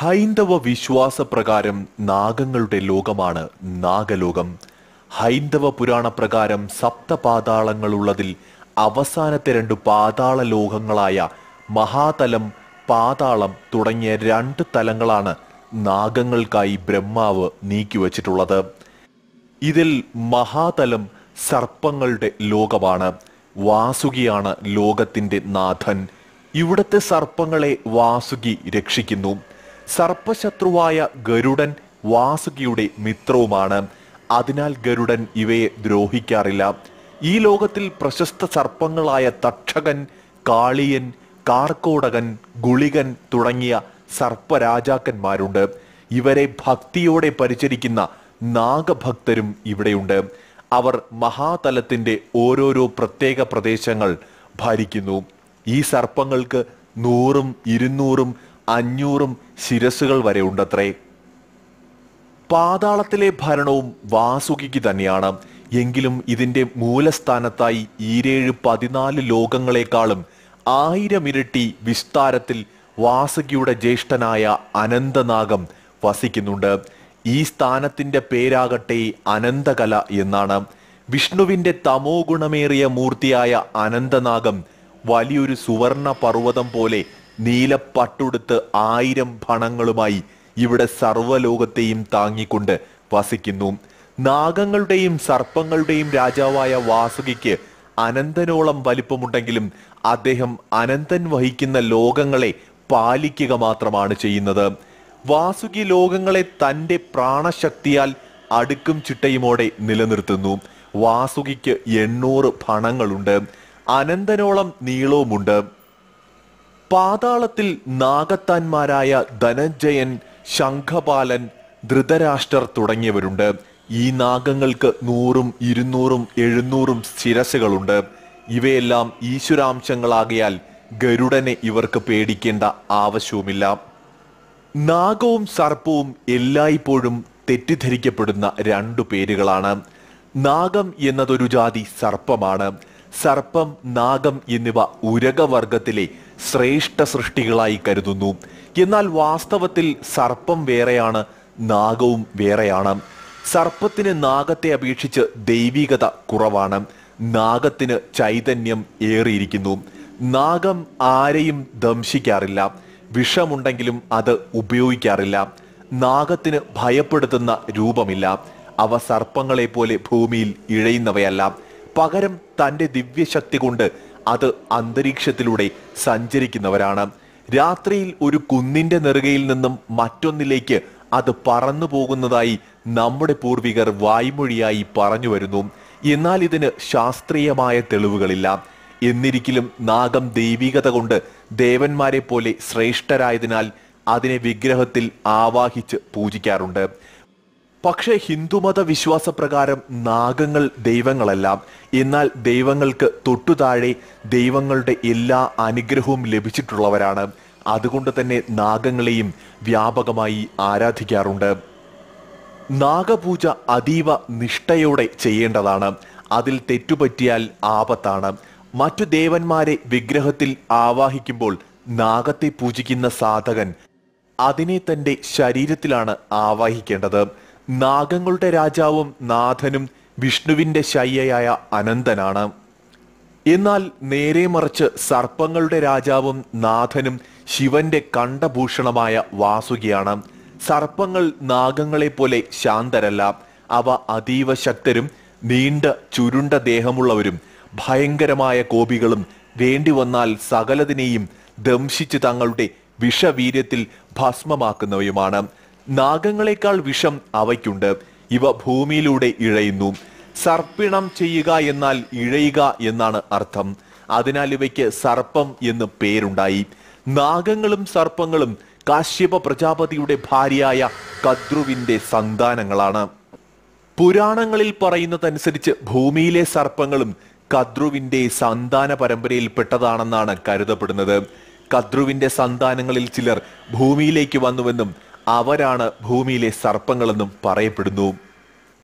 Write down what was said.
ഹൈന്ദവ വിശ്വാസപ്രകാരം നാഗങ്ങളുടെ ലോകമാണ് നാഗലോകം ഹൈന്ദവ പുരാണ പ്രകാരം സപ്തപാതാളങ്ങളുള്ളതിൽ അവസാനത്തെ രണ്ട് പാതാള ലോകങ്ങളായ മഹാതലം പാതാളം തുടങ്ങിയ രണ്ട് തലങ്ങളാണ് നാഗങ്ങൾക്കായി ബ്രഹ്മാവ് നീക്കിവച്ചിട്ടുള്ളത് ഇതിൽ മഹാതലം സർപ്പങ്ങളുടെ ലോകമാണ് വാസുകിയാണ് ലോകത്തിൻ്റെ നാഥൻ ഇവിടത്തെ സർപ്പങ്ങളെ വാസുകി രക്ഷിക്കുന്നു സർപ്പശത്രുവായ ഗരുഡൻ വാസുകിയുടെ മിത്രവുമാണ് അതിനാൽ ഗരുഡൻ ഇവയെ ദ്രോഹിക്കാറില്ല ഈ ലോകത്തിൽ പ്രശസ്ത സർപ്പങ്ങളായ തക്ഷകൻ കാളിയൻ കാർക്കോടകൻ ഗുളികൻ തുടങ്ങിയ സർപ്പരാജാക്കന്മാരുണ്ട് ഇവരെ ഭക്തിയോടെ പരിചരിക്കുന്ന നാഗഭക്തരും ഇവിടെയുണ്ട് അവർ മഹാതലത്തിന്റെ ഓരോരോ പ്രത്യേക പ്രദേശങ്ങൾ ഭരിക്കുന്നു ഈ സർപ്പങ്ങൾക്ക് നൂറും ഇരുന്നൂറും അഞ്ഞൂറും ശിരസുകൾ വരെ ഉണ്ടത്രേ പാതാളത്തിലെ ഭരണവും വാസുകിക്ക് തന്നെയാണ് എങ്കിലും ഇതിന്റെ മൂലസ്ഥാനത്തായി ഈരേഴ് പതിനാല് ലോകങ്ങളെക്കാളും ആയിരം ഇരട്ടി വിസ്താരത്തിൽ വാസുകിയുടെ ജ്യേഷ്ഠനായ അനന്തനാഗം വസിക്കുന്നുണ്ട് ഈ സ്ഥാനത്തിന്റെ പേരാകട്ടെ അനന്തകല എന്നാണ് വിഷ്ണുവിന്റെ തമോ ഗുണമേറിയ മൂർത്തിയായ അനന്തനാഗം വലിയൊരു സുവർണ പർവ്വതം പോലെ നീലപ്പട്ടുടുത്ത് ആയിരം ഭണങ്ങളുമായി ഇവിടെ സർവ്വലോകത്തെയും താങ്ങിക്കൊണ്ട് വസിക്കുന്നു നാഗങ്ങളുടെയും സർപ്പങ്ങളുടെയും രാജാവായ വാസുകിക്ക് അനന്തനോളം വലിപ്പമുണ്ടെങ്കിലും അദ്ദേഹം അനന്തൻ വഹിക്കുന്ന ലോകങ്ങളെ പാലിക്കുക മാത്രമാണ് ചെയ്യുന്നത് വാസുകി ലോകങ്ങളെ തൻ്റെ പ്രാണശക്തിയാൽ അടുക്കും ചിട്ടയുമോടെ നിലനിർത്തുന്നു വാസുകിക്ക് എണ്ണൂറ് ഫണങ്ങളുണ്ട് അനന്തനോളം നീളവുമുണ്ട് പാതാളത്തിൽ നാഗത്താന്മാരായ ധനഞ്ജയൻ ശംഖപാലൻ ധൃതരാഷ്ട്രർ തുടങ്ങിയവരുണ്ട് ഈ നാഗങ്ങൾക്ക് നൂറും ഇരുന്നൂറും എഴുന്നൂറും ശിരസുകളുണ്ട് ഇവയെല്ലാം ഈശ്വരാംശങ്ങളാകയാൽ ഗരുഡനെ ഇവർക്ക് പേടിക്കേണ്ട ആവശ്യവുമില്ല നാഗവും സർപ്പവും എല്ലായ്പ്പോഴും തെറ്റിദ്ധരിക്കപ്പെടുന്ന രണ്ടു പേരുകളാണ് നാഗം എന്നതൊരു ജാതി സർപ്പമാണ് സർപ്പം നാഗം എന്നിവ ഉരകവർഗത്തിലെ ശ്രേഷ്ഠ സൃഷ്ടികളായി കരുതുന്നു എന്നാൽ വാസ്തവത്തിൽ സർപ്പം വേറെയാണ് നാഗവും വേറെയാണ് സർപ്പത്തിന് നാഗത്തെ അപേക്ഷിച്ച് ദൈവികത കുറവാണ് നാഗത്തിന് ചൈതന്യം ഏറിയിരിക്കുന്നു നാഗം ആരെയും ദംശിക്കാറില്ല വിഷമുണ്ടെങ്കിലും അത് ഉപയോഗിക്കാറില്ല നാഗത്തിന് ഭയപ്പെടുത്തുന്ന രൂപമില്ല അവ സർപ്പങ്ങളെ പോലെ ഭൂമിയിൽ ഇഴയുന്നവയല്ല പകരം തൻ്റെ ദിവ്യശക്തി കൊണ്ട് അത് അന്തരീക്ഷത്തിലൂടെ സഞ്ചരിക്കുന്നവരാണ് രാത്രിയിൽ ഒരു കുന്നിൻ്റെ നെറുകയിൽ നിന്നും മറ്റൊന്നിലേക്ക് അത് പറന്നു പോകുന്നതായി നമ്മുടെ പൂർവികർ വായ്മൊഴിയായി പറഞ്ഞു വരുന്നു എന്നാൽ ഇതിന് ശാസ്ത്രീയമായ തെളിവുകളില്ല എന്നിരിക്കലും നാഗം ദൈവികത കൊണ്ട് ദേവന്മാരെ പോലെ ശ്രേഷ്ഠരായതിനാൽ അതിനെ വിഗ്രഹത്തിൽ ആവാഹിച്ച് പൂജിക്കാറുണ്ട് പക്ഷേ ഹിന്ദുമത വിശ്വാസപ്രകാരം നാഗങ്ങൾ ദൈവങ്ങളല്ല എന്നാൽ ദൈവങ്ങൾക്ക് തൊട്ടുതാഴെ ദൈവങ്ങളുടെ എല്ലാ അനുഗ്രഹവും ലഭിച്ചിട്ടുള്ളവരാണ് അതുകൊണ്ട് തന്നെ നാഗങ്ങളെയും വ്യാപകമായി ആരാധിക്കാറുണ്ട് നാഗപൂജ അതീവ നിഷ്ഠയോടെ ചെയ്യേണ്ടതാണ് അതിൽ തെറ്റുപറ്റിയാൽ ആപത്താണ് മറ്റു ദേവന്മാരെ വിഗ്രഹത്തിൽ ആവാഹിക്കുമ്പോൾ നാഗത്തെ പൂജിക്കുന്ന സാധകൻ അതിനെ തന്റെ ശരീരത്തിലാണ് ആവാഹിക്കേണ്ടത് നാഗങ്ങളുടെ രാജാവും നാഥനും വിഷ്ണുവിന്റെ ശയ്യയായ അനന്തനാണ് എന്നാൽ നേരെ മറിച്ച് സർപ്പങ്ങളുടെ രാജാവും നാഥനും ശിവന്റെ കണ്ഠഭൂഷണമായ വാസുകിയാണ് സർപ്പങ്ങൾ നാഗങ്ങളെ പോലെ ശാന്തരല്ല അവ അതീവ ശക്തരും നീണ്ട ചുരുണ്ട ദേഹമുള്ളവരും ഭയങ്കരമായ കോപികളും വേണ്ടി വന്നാൽ സകലതിനെയും ദംശിച്ച് തങ്ങളുടെ വിഷവീര്യത്തിൽ ഭസ്മമാക്കുന്നവയുമാണ് നാഗങ്ങളെക്കാൾ വിഷം അവയ്ക്കുണ്ട് ഇവ ഭൂമിയിലൂടെ ഇഴയുന്നു സർപ്പിണം ചെയ്യുക എന്നാൽ ഇഴയുക എന്നാണ് അർത്ഥം അതിനാൽ ഇവയ്ക്ക് സർപ്പം എന്ന് പേരുണ്ടായി നാഗങ്ങളും സർപ്പങ്ങളും കാശ്യപ പ്രജാപതിയുടെ ഭാര്യയായ കദ്രുവിന്റെ സന്താനങ്ങളാണ് പുരാണങ്ങളിൽ പറയുന്നതനുസരിച്ച് ഭൂമിയിലെ സർപ്പങ്ങളും കദ്രുവിന്റെ സന്താന പരമ്പരയിൽപ്പെട്ടതാണെന്നാണ് കരുതപ്പെടുന്നത് കദ്രുവിന്റെ സന്താനങ്ങളിൽ ചിലർ ഭൂമിയിലേക്ക് വന്നുവെന്നും അവരാണ് ഭൂമിയിലെ സർപ്പങ്ങളെന്നും പറയപ്പെടുന്നു